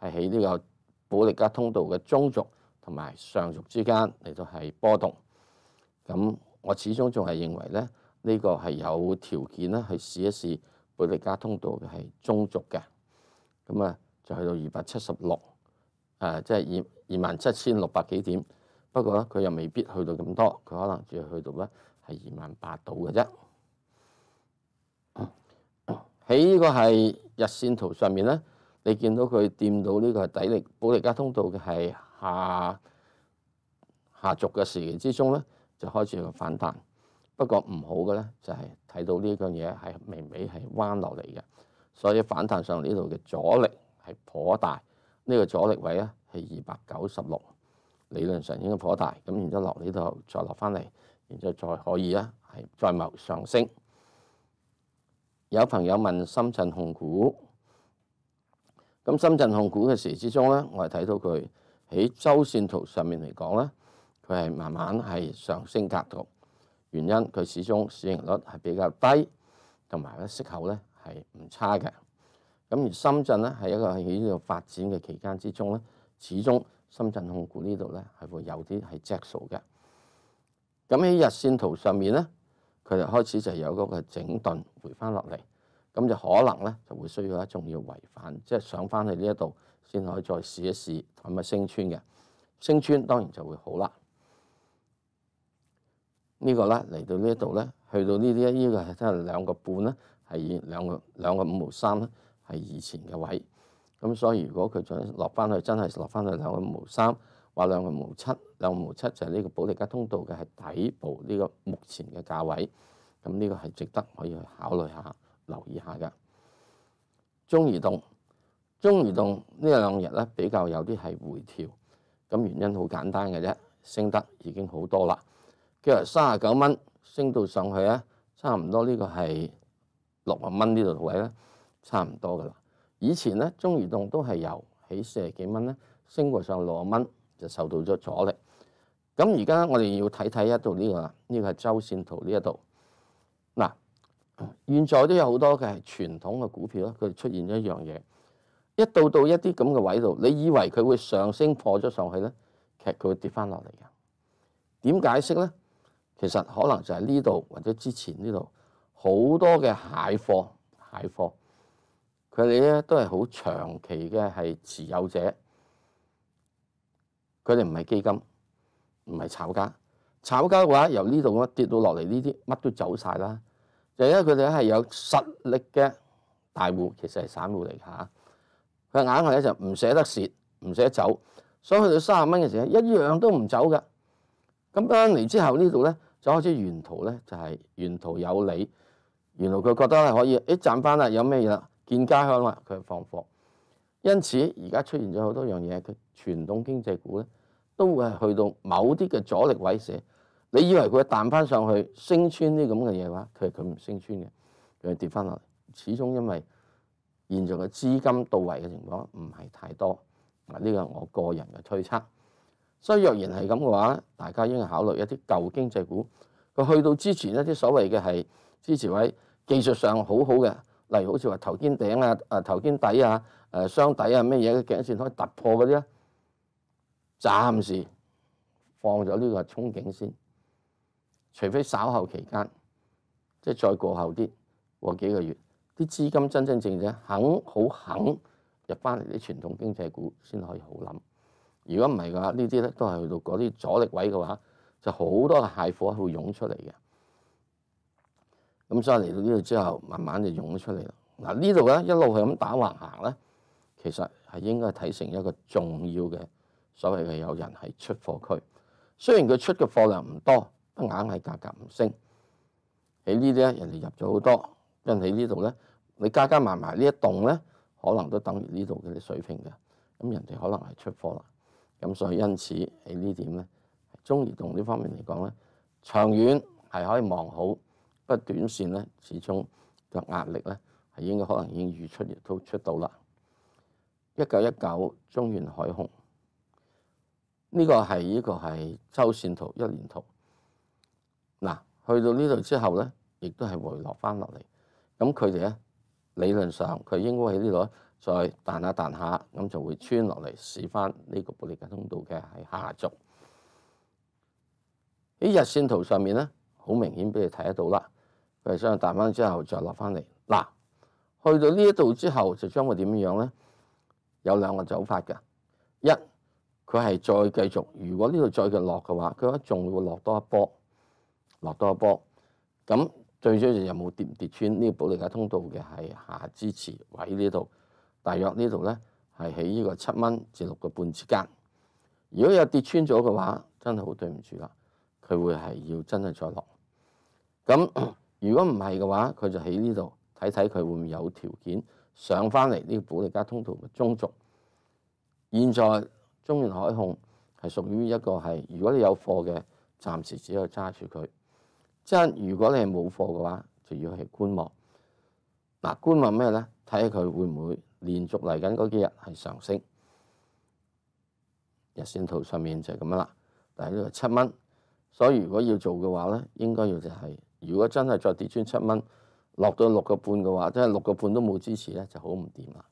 係喺呢個保利嘉通道嘅中續同埋上續之間嚟到係波動，咁我始終仲係認為咧，呢個係有條件咧去試一試保利嘉通道嘅係中續嘅，咁啊就去到二百七十六，誒即係二二萬七千六百幾點，不過咧佢又未必去到咁多，佢可能仲去到咧係二萬八度嘅啫。喺呢個係日線圖上面咧。你見到佢掂到呢個係底力保利加通道嘅係下下續嘅時期之中咧，就開始個反彈。不過唔好嘅咧，就係睇到呢樣嘢係微微係彎落嚟嘅，所以反彈上呢度嘅阻力係頗大。呢個阻力位啊係二百九十六，理論上應該頗大。咁然之後落呢度再落翻嚟，然之後再可以啊，係再謀上升。有朋友問深圳控股。咁深圳控股嘅事之中咧，我係睇到佢喺周線圖上面嚟講咧，佢係慢慢係上升格局。原因佢始終市盈率係比較低，同埋咧息口咧係唔差嘅。咁而深圳咧係一個喺呢度發展嘅期間之中咧，始終深圳控股呢度咧係會有啲係隻數嘅。咁喺日線圖上面咧，佢就開始就有嗰個整頓回翻落嚟。咁就可能咧，就會需要一重要違反，即係上翻去呢一度先可以再試一試，係咪升穿嘅？升穿當然就會好啦。呢個咧嚟到呢一度咧，去到呢啲呢個真係兩個半咧，係兩個兩個五毛三咧，係以前嘅位。咁所以如果佢再落翻去，真係落翻去兩個毛三，或兩個毛七，兩個毛七就係呢個保利加通道嘅係底部呢個目前嘅價位。咁呢個係值得可以去考慮下。留意下嘅中移动，中移动呢两日咧比較有啲係回調，咁原因好簡單嘅啫，升得已經好多啦。佢日三十九蚊升到上去咧，差唔多呢個係六啊蚊呢度位咧，差唔多噶啦。以前咧中移动都係由起四十幾蚊咧，升過上六啊蚊就受到咗阻力。咁而家我哋要睇睇一度呢個，呢個係周線圖呢一度嗱。現在都有好多嘅傳統嘅股票咧，佢出現一樣嘢，一到到一啲咁嘅位度，你以為佢會上升破咗上去咧？其實佢會跌翻落嚟嘅。點解釋咧？其實可能就係呢度或者之前呢度好多嘅蟹貨蟹貨，佢哋咧都係好長期嘅係持有者，佢哋唔係基金，唔係炒家。炒家嘅話，由呢度咁跌到落嚟呢啲乜都走晒啦。就因為佢哋咧係有實力嘅大户，其實係散户嚟嚇。佢硬係咧就唔捨得蝕，唔捨得走，所以去到三十蚊嘅時候，一樣都唔走嘅。咁翻嚟之後呢度咧就開始沿途咧就係沿途有你，沿途佢覺得係可以，一賺翻啦，有咩嘢啦，見家鄉啦，佢放貨。因此而家出現咗好多樣嘢，佢傳統經濟股咧都會係去到某啲嘅阻力位寫。你以為佢彈翻上去升穿啲咁嘅嘢嘅話，佢係佢唔升穿嘅，佢跌翻落嚟。始終因為現在嘅資金到位嘅情況唔係太多，嗱呢個我個人嘅推測。所以若然係咁嘅話，大家應考慮一啲舊經濟股。佢去到之前一啲所謂嘅係支持位，技術上好好嘅，例如好似話頭肩頂啊、啊頭肩底啊、誒雙底啊咩嘢嘅頸線可以突破嗰啲，暫時放咗呢個憧憬先。除非稍後期間，即係再過後啲過幾個月，啲資金真真正正肯好肯入翻嚟啲傳統經濟股，先可以好諗。如果唔係嘅話，呢啲咧都係去到嗰啲阻力位嘅話，就好多嘅蟹貨會湧出嚟嘅。咁所以嚟到呢度之後，慢慢就湧咗出嚟啦。嗱呢度咧一路係咁打橫行咧，其實係應該睇成一個重要嘅所謂嘅有人係出貨區，雖然佢出嘅貨量唔多。硬係價格唔升喺呢啲咧，人哋入咗好多，跟住喺呢度咧，你加加埋埋呢一棟咧，可能都等於呢度嘅啲水平嘅。咁人哋可能係出貨啦。咁所以因此喺呢點咧，中移動呢方面嚟講咧，長遠係可以望好，不過短線咧始終嘅壓力咧係應該可能已經預出亦都出到啦。一九一九中原海控呢個係呢個係周線圖一年圖。去到呢度之後咧，亦都係回落翻落嚟。咁佢哋咧理論上，佢應該喺呢度咧再彈下彈下，咁就會穿落嚟試翻呢個布利格通道嘅係下續喺日線圖上面咧，好明顯俾你睇得到啦。佢係想彈翻之後再落翻嚟。嗱，去到呢一度之後就將會點樣咧？有兩個走法嘅，一佢係再繼續，如果呢度再繼續落嘅話，佢可仲會落多一波。落多一波，咁最主要就有冇跌跌穿呢個保利加通道嘅係下支持位呢度，大約呢度咧係喺呢個七蚊至六個半之間。如果有跌穿咗嘅話，真係好對唔住啦，佢會係要真係再落。咁 如果唔係嘅話，佢就喺呢度睇睇佢會唔有條件上翻嚟呢個保利加通道嘅中軸。現在中遠海控係屬於一個係，如果你有貨嘅，暫時只有揸住佢。即係如果你係冇貨嘅話，就要係觀望。嗱，觀望咩咧？睇下佢會唔會連續嚟緊嗰幾日係上升。日線圖上面就係咁樣啦。但係呢個七蚊，所以如果要做嘅話咧，應該要就係如果真係再跌穿七蚊，落到六個半嘅話，即係六個半都冇支持咧，就好唔掂啦。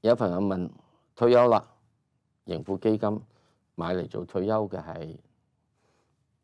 有朋友問退休啦，盈富基金買嚟做退休嘅係。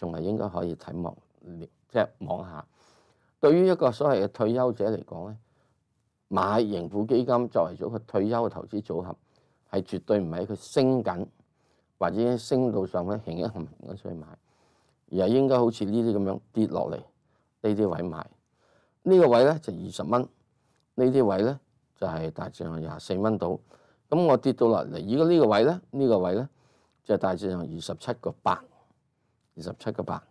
仲係應該可以睇望，即係望下。對於一個所謂嘅退休者嚟講咧，買盈富基金作為咗個退休嘅投資組合，係絕對唔係喺佢升緊，或者升到上咧行一行咁以買，而係應該好似呢啲咁樣跌落嚟呢啲位買。呢個位咧就二十蚊，呢啲位咧就係大致上廿四蚊到。咁我跌到落嚟，而家呢個位咧，呢個位咧就大致上二十七個八。二十七個八，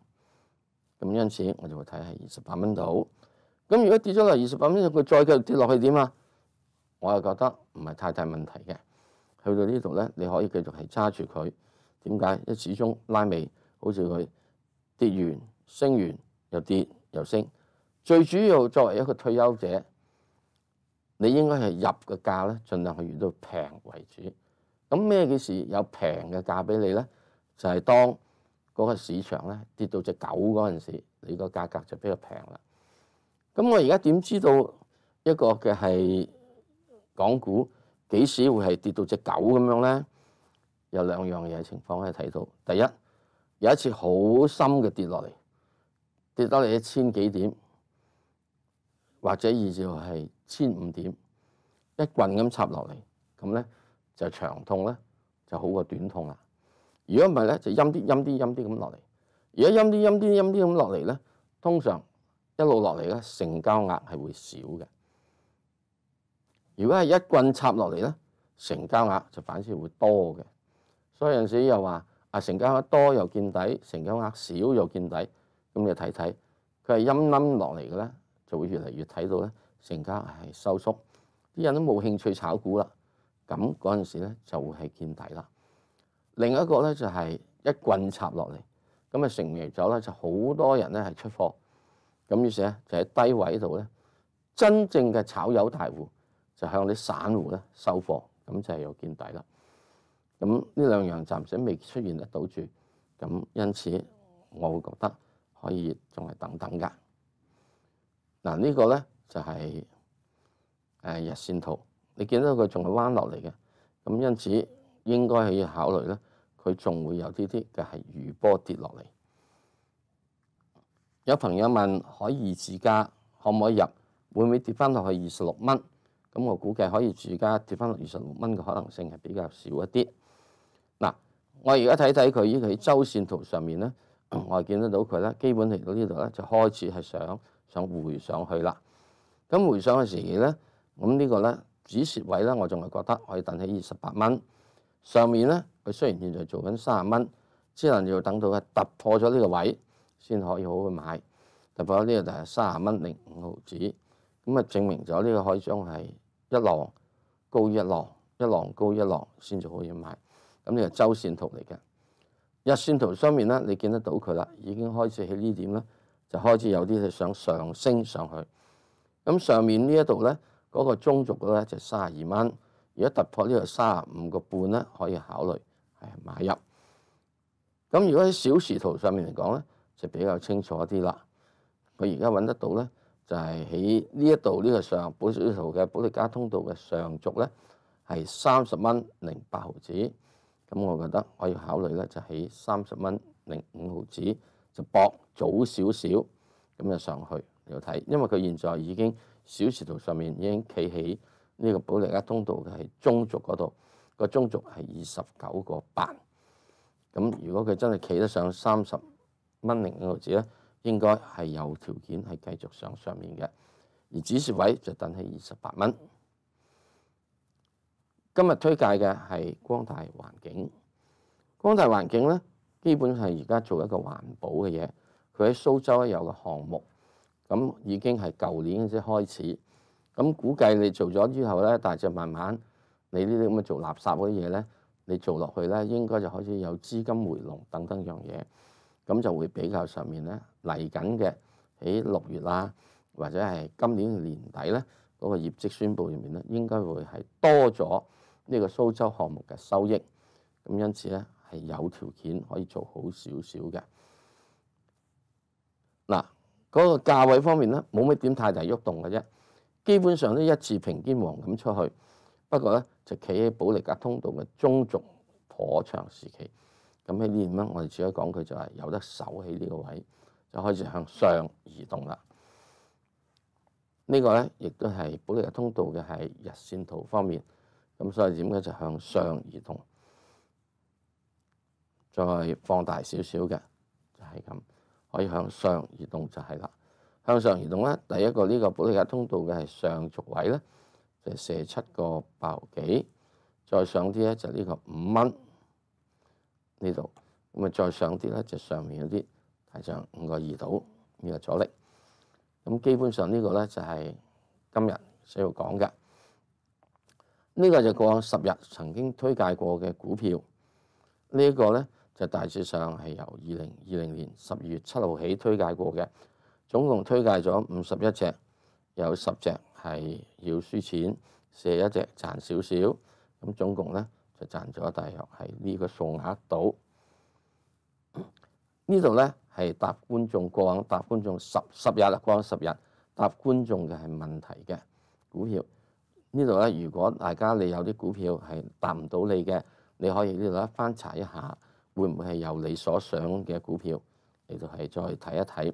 咁因此我就會睇係二十八蚊度。咁如果跌咗落二十八蚊，佢再繼續跌落去點啊？我又覺得唔係太大問題嘅。去到呢度咧，你可以繼續係揸住佢。點解？因為始終拉尾，好似佢跌完升完又跌又升。最主要作為一個退休者，你應該係入嘅價咧，盡量去越到平為主。咁咩嘅事有平嘅價俾你咧？就係當。嗰個市場咧跌到只狗嗰陣時，你個價格就比較平啦。咁我而家點知道一個嘅係港股幾時會係跌到只狗咁樣咧？有兩樣嘢情況可以睇到。第一，有一次好深嘅跌落嚟，跌得嚟一千幾點，或者二就係千五點，一棍咁插落嚟，咁咧就長痛咧就好過短痛啦。如果唔係咧，就陰啲、陰啲、陰啲咁落嚟。如果陰啲、陰啲、陰啲咁落嚟咧，通常一路落嚟咧，成交額係會少嘅。如果係一棍插落嚟咧，成交額就反而會多嘅。所以有陣時又話：，啊，成交額多又見底，成交額少又見底。咁你睇睇，佢係陰陰落嚟嘅咧，就會越嚟越睇到咧，成交係收縮，啲人都冇興趣炒股啦。咁嗰陣時咧，就會係見底啦。另一個咧就係一棍插落嚟，咁啊成為咗咧就好多人咧係出貨，咁於是咧就喺低位度咧，真正嘅炒油大户就向啲散户咧收貨，咁就係要見底啦。咁呢兩樣暫時未出現得到住，咁因此我會覺得可以仲係等等㗎。嗱呢個咧就係誒日線圖，你見到佢仲係彎落嚟嘅，咁因此應該要考慮咧。佢仲會有啲啲嘅係餘波跌落嚟。有朋友問：海以自家可唔可以入？會唔會跌翻落去二十六蚊？咁我估計可以自家跌翻落二十六蚊嘅可能性係比較少一啲。嗱，我而家睇睇佢依喺周線圖上面咧，我係見得到佢咧，基本嚟到呢度咧就開始係想想回上去啦。咁回上去時咧，咁呢個咧止蝕位咧，我仲係覺得可以等喺二十八蚊。上面咧，佢雖然現在做緊十蚊，只能要等到佢突破咗呢個位，先可以好去買。突破咗呢個就係十蚊零五毫子，咁啊證明咗呢個海商係一浪高一浪，一浪高一浪先至可以買。咁呢個周線圖嚟嘅，日線圖上面咧，你見得到佢啦，已經開始喺呢點咧，就開始有啲係想上升上去。咁上面呢一度咧，嗰個中軸咧就三十二蚊。如果突破呢個三十五個半咧，可以考慮係買入。咁如果喺小時圖上面嚟講咧，就比較清楚啲啦。佢而家揾得到咧，就係喺呢一度呢個上，本圖嘅保利加通道嘅上軸咧，係三十蚊零八毫子。咁我覺得可以考慮咧，就喺三十蚊零五毫子就博早少少，咁就上去要睇，因為佢現在已經小時圖上面已經企起。呢個保利亞通道係中族嗰度，個中族係二十九個八。咁如果佢真係企得上三十蚊零幾個字咧，應該係有條件係繼續上上面嘅。而指示位就等喺二十八蚊。今日推介嘅係光大環境。光大環境咧，基本係而家做一個環保嘅嘢。佢喺蘇州有個項目，咁已經係舊年先開始。咁估計你做咗之後咧，但係就慢慢你呢啲咁嘅做垃圾嗰啲嘢咧，你做落去咧，應該就開始有資金回籠等等樣嘢，咁就會比較上面咧嚟緊嘅喺六月啦，或者係今年年底咧嗰個業績宣佈入面咧，應該會係多咗呢個蘇州項目嘅收益，咁因此咧係有條件可以做好少少嘅。嗱，嗰個價位方面咧，冇乜點太大喐動嘅啫。基本上都一次平肩王咁出去，不過咧就企喺保利格通道嘅中續頗長時期。咁喺呢點咧，我哋只可以講佢就係有得守起呢個位，就開始向上移動啦。呢個咧亦都係保利格通道嘅係日線圖方面。咁所以點解就向上移動？再放大少少嘅就係咁，可以向上移動就係啦。向上移動咧，第一個呢個保利格通道嘅係上軸位咧，就射七個八毫幾，再上啲咧就呢個五蚊呢度，咁啊再上啲咧就上面有啲提上五個二度呢個阻力，咁基本上呢個咧就係今日需要講嘅，呢個就過十日曾經推介過嘅股票，呢個咧就大致上係由二零二零年十二月七號起推介過嘅。總共推介咗五十一只，有十隻係要輸錢，射一隻賺少少，咁總共咧就賺咗，大約係呢個數額度。呢度咧係答觀眾過，答觀眾十十日啦，過咗十日答觀眾嘅係問題嘅股票。呢度咧，如果大家你有啲股票係答唔到你嘅，你可以呢度咧翻查一下，會唔會係有你所想嘅股票？你就係再睇一睇。